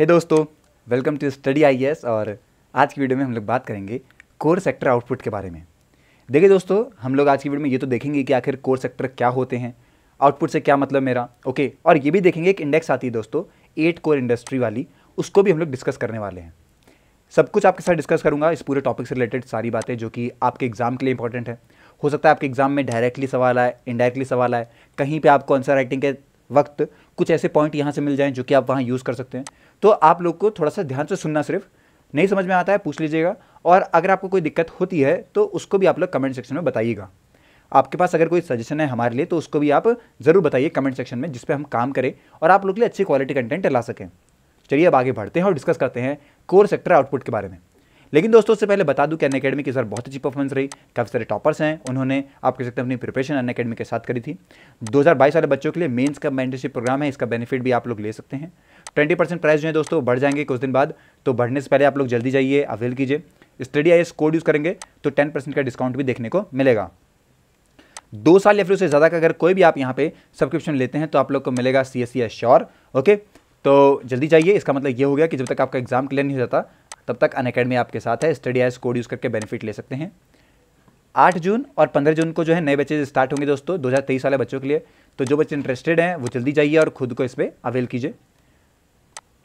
हे hey दोस्तों welcome to study I और आज की वीडियो में हम लोग बात करेंगे कोर सेक्टर आउटपुट के बारे में देखिए दोस्तों हम लोग आज की वीडियो में ये तो देखेंगे कि आखिर कोर सेक्टर क्या होते हैं आउटपुट से क्या मतलब मेरा ओके और ये भी देखेंगे एक इंडेक्स आती है दोस्तों एट कोर इंडस्ट्री वाली उसको भी हम लोग डिस्कस करने वाले हैं सब कुछ आपके साथ डिस्कस करूँगा इस पूरे टॉपिक से रिलेटेड सारी बातें जो कि आपके एग्जाम के लिए इंपॉर्टेंट है हो सकता है आपके एग्जाम में डायरेक्टली सवाल आए इनडायरेक्टली सवाल आए कहीं पर आपको आंसर राइटिंग के वक्त कुछ ऐसे पॉइंट यहाँ से मिल जाएँ जो कि आप वहाँ यूज़ कर सकते हैं तो आप लोग को थोड़ा सा ध्यान से सुनना सिर्फ नहीं समझ में आता है पूछ लीजिएगा और अगर आपको कोई दिक्कत होती है तो उसको भी आप लोग कमेंट सेक्शन में बताइएगा आपके पास अगर कोई सजेशन है हमारे लिए तो उसको भी आप ज़रूर बताइए कमेंट सेक्शन में जिस पर हम काम करें और आप लोग के लिए अच्छी क्वालिटी कंटेंट ला सकें चलिए अब आगे बढ़ते हैं और डिस्कस करते हैं कोर सेक्टर आउटपुट के बारे में लेकिन दोस्तों उससे पहले बता दूं कि अन अकेडमी की सर बहुत अच्छी परफॉर्मेंस रही काफ़ी सारे टॉपर्स हैं उन्होंने आप कह सकते हैं अपनी प्रिपरेशन अन अकेडमी के साथ करी थी 2022 वाले बच्चों के लिए मेंस का मेंटरशिप प्रोग्राम है इसका बेनिफिट भी आप लोग ले सकते हैं ट्वेंटी परसेंट प्राइस जो है दोस्तों बढ़ जाएंगे कुछ दिन बाद तो बढ़ने से पहले आप लोग जल्दी जाइए अवेल कीजिए स्टडी आई कोड यूज़ करेंगे तो टेन परसेंट का डिस्काउंट भी देखने को मिलेगा दो साल या फिर उससे ज़्यादा का अगर कोई भी आप यहाँ पे सब्सक्रिप्शन लेते हैं तो आप लोग को मिलेगा C S C S sure okay तो जल्दी जाइए इसका मतलब ये हो गया कि जब तक आपका एग्जाम क्लियर नहीं हो जाता तब तक अन अकेडमी आपके साथ है स्टडी एस कोड यूज़ करके बेनिफिट ले सकते हैं आठ जून और पंद्रह जून को जो है नए बच्चे स्टार्ट होंगे दोस्तों दो हज़ार तेईस वाले बच्चों के लिए तो जो बच्चे इंटरेस्टेड हैं वो जल्दी जाइए और खुद को इस पर अवेल कीजिए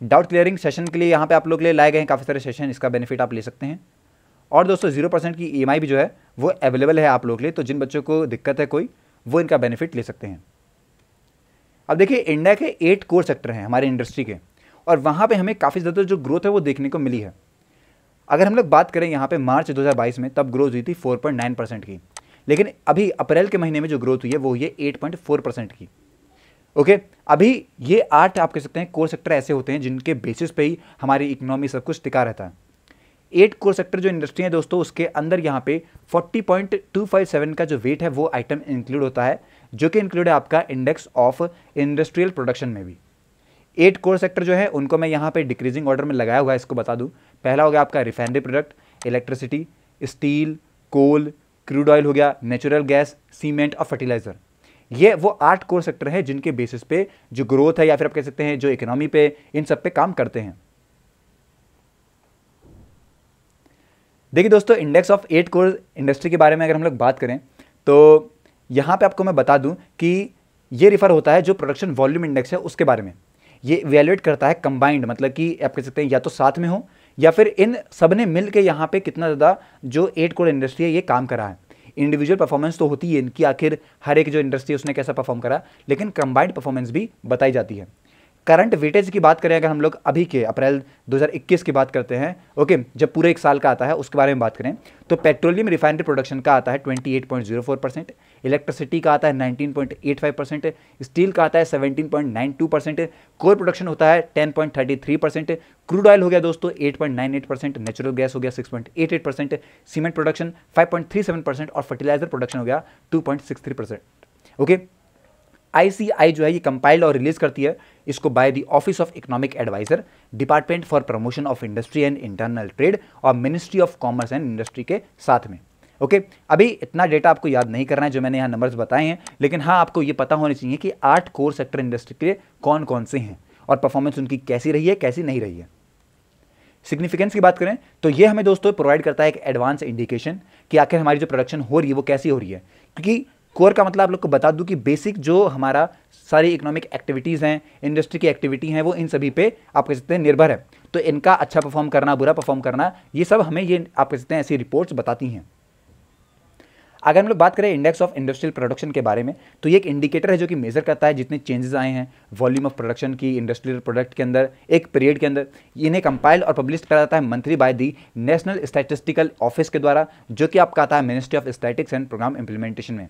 डाउट क्लियरिंग सेशन के लिए यहाँ पे आप लोग के लिए लाए गए हैं काफ़ी सारे सेशन इसका बेनिफिट आप ले सकते हैं और दोस्तों जीरो परसेंट की ई e भी जो है वो अवेलेबल है आप लोग के लिए तो जिन बच्चों को दिक्कत है कोई वो इनका बेनिफिट ले सकते हैं अब देखिए इंडिया के एट कोर सेक्टर हैं हमारे इंडस्ट्री के और वहाँ पर हमें काफ़ी ज़्यादा जो ग्रोथ है वो देखने को मिली है अगर हम लोग बात करें यहाँ पर मार्च दो में तब ग्रोथ हुई थी फोर परसेंट की लेकिन अभी अप्रैल के महीने में जो ग्रोथ हुई है वो हुई है एट परसेंट की ओके अभी ये आठ आप कह सकते हैं कोर सेक्टर ऐसे होते हैं जिनके बेसिस पे ही हमारी इकोनॉमी सब कुछ टिका रहता है एट कोर सेक्टर जो इंडस्ट्री है दोस्तों उसके अंदर यहाँ पे 40.257 का जो वेट है वो आइटम इंक्लूड होता है जो कि इंक्लूड है आपका इंडेक्स ऑफ इंडस्ट्रियल प्रोडक्शन में भी एट कोर सेक्टर जो है उनको मैं यहाँ पे डिक्रीजिंग ऑर्डर में लगाया हुआ है इसको बता दूँ पहला हो गया आपका refinery product electricity steel coal crude oil हो गया नेचुरल गैस सीमेंट और फर्टिलाइजर ये वो आठ कोर सेक्टर हैं जिनके बेसिस पे जो ग्रोथ है या फिर आप कह सकते हैं जो इकोनॉमी पे इन सब पे काम करते हैं देखिए दोस्तों index of eight core industry के बारे में अगर हम लोग बात करें तो यहां पे आपको मैं बता दूं कि ये रिफर होता है जो प्रोडक्शन वॉल्यूम इंडेक्स है उसके बारे में ये वैल्यूएट करता है कंबाइंड मतलब कि आप कह सकते हैं या तो साथ में हो या फिर इन सब ने मिल के यहाँ पे कितना ज़्यादा जो एट कोर इंडस्ट्री है ये काम करा है इंडिविजुअल परफॉर्मेंस तो होती है इनकी आखिर हर एक जो इंडस्ट्री उसने कैसा परफॉर्म करा लेकिन कंबाइंड परफॉर्मेंस भी बताई जाती है करंट वेटेज की बात करें अगर हम लोग अभी के अप्रैल 2021 की बात करते हैं ओके जब पूरे एक साल का आता है उसके बारे में बात करें तो पेट्रोलियम रिफाइनरी प्रोडक्शन का आता है 28.04 परसेंट इलेक्ट्रिसिटी का आता है 19.85 परसेंट स्टील का आता है 17.92 परसेंट कोर प्रोडक्शन होता है 10.33 परसेंट क्रूड ऑयल हो गया दोस्तों 8.98 परसेंट नेचुरल गैस हो गया 6.88 परसेंट सीमेंट प्रोडक्शन 5.37 परसेंट और फर्टिलाइजर प्रोडक्शन हो गया 2.63 परसेंट ओके okay? आई जो है ये कंपाइल और रिलीज करती है इसको by the office of economic adviser department for promotion of industry and internal trade और ministry of commerce and industry के साथ में ओके okay, अभी इतना डेटा आपको याद नहीं करना है जो मैंने यहाँ नंबर्स बताए हैं लेकिन हाँ आपको ये पता होने चाहिए कि आठ कोर सेक्टर इंडस्ट्री के कौन कौन से हैं और परफॉर्मेंस उनकी कैसी रही है कैसी नहीं रही है सिग्निफिकेंस की बात करें तो ये हमें दोस्तों प्रोवाइड करता है एक एडवांस इंडिकेशन कि आखिर हमारी जो प्रोडक्शन हो रही है वो कैसी हो रही है क्योंकि कोर का मतलब आप लोग को बता दूं कि बेसिक जो हमारा सारी इकोनॉमिक एक्टिविटीज़ हैं इंडस्ट्री की एक्टिविटी हैं वो इन सभी पे आप कह सकते हैं निर्भर है तो इनका अच्छा परफॉर्म करना बुरा परफॉर्म करना ये सब हमें ये आप कह सकते हैं ऐसी रिपोर्ट्स बताती हैं अगर हम लोग बात करें इंडेक्स ऑफ इंडस्ट्रियल प्रोडक्शन के बारे में तो ये एक इंडिकेटर है जो कि मेजर करता है जितने चेंजेस आए हैं वॉल्यूम ऑफ प्रोडक्शन की इंडस्ट्रियल प्रोडक्ट के अंदर एक पीरियड के अंदर इन्हें कंपाइल और पब्लिश करा जाता है monthly by the national statistical office के द्वारा जो कि आपका आता है ministry of statistics and programme implementation में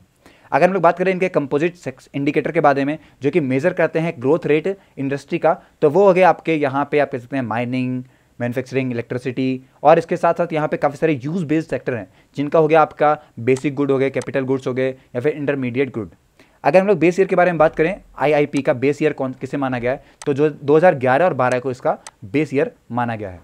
अगर हम लोग बात करें इनके कंपोजिट इंडिकेटर के बारे में जो कि मेज़र करते हैं ग्रोथ रेट इंडस्ट्री का तो वो हो गया आपके यहाँ पे आप कह सकते हैं माइनिंग मैन्युफैक्चरिंग इलेक्ट्रिसिटी और इसके साथ साथ यहाँ पे काफ़ी सारे यूज़ बेस्ड सेक्टर हैं जिनका हो गया आपका बेसिक गुड हो गया कैपिटल गुड्स हो गए या फिर इंटरमीडिएट गुड अगर हम लोग बेस ईयर के बारे में बात करें आईआईपी का बेस ईयर कौन किसे माना गया है तो जो 2011 और 12 को इसका बेस ईयर माना गया है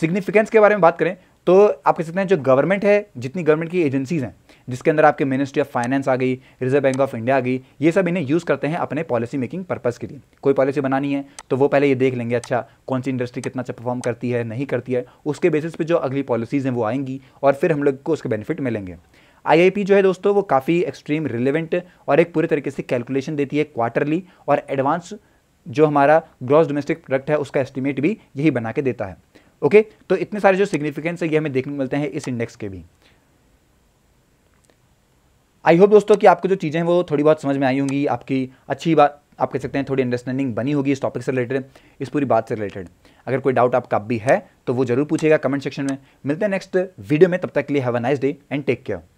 सिग्निफिकेंस के बारे में बात करें तो आप कह सकते हैं जो गवर्नमेंट है जितनी गवर्नमेंट की एजेंसीज हैं जिसके अंदर आपके मिनिस्ट्री ऑफ फाइनेंस आ गई रिजर्व बैंक ऑफ इंडिया आ गई ये सब इन्हें यूज़ करते हैं अपने पॉलिसी मेकिंग पर्पज़ के लिए कोई पॉलिसी बनानी है तो वो पहले ये देख लेंगे अच्छा कौन सी इंडस्ट्री कितना अच्छा परफॉर्म करती है नहीं करती है उसके बेसिस पर जो अगली पॉलिसीज़ हैं वो आएंगी और फिर हम लोग को उसके बेनिफिट मिलेंगे आई जो है दोस्तों वो काफ़ी एक्सट्रीम रिलेवेंट और एक पूरे तरीके से कैलकुलेशन देती है क्वार्टरली और एडवांस जो हमारा ग्रॉस डोमेस्टिक प्रोडक्ट है उसका एस्टिमेट भी यही बना के देता है ओके तो इतने सारे जो सिग्निफिकेंस है ये हमें देखने को मिलते हैं इस इंडेक्स के भी आई होप दोस्तों कि आपको जो चीज़ें हैं वो थोड़ी बहुत समझ में आई होंगी आपकी अच्छी बात आप कह सकते हैं थोड़ी अंडरस्टैंडिंग बनी होगी इस टॉपिक से रिलेटेड इस पूरी बात से रिलेटेड अगर कोई डाउट आपका भी है तो वो जरूर पूछेगा कमेंट सेक्शन में मिलते हैं नेक्स्ट वीडियो में तब तक के लिए have a nice day and take care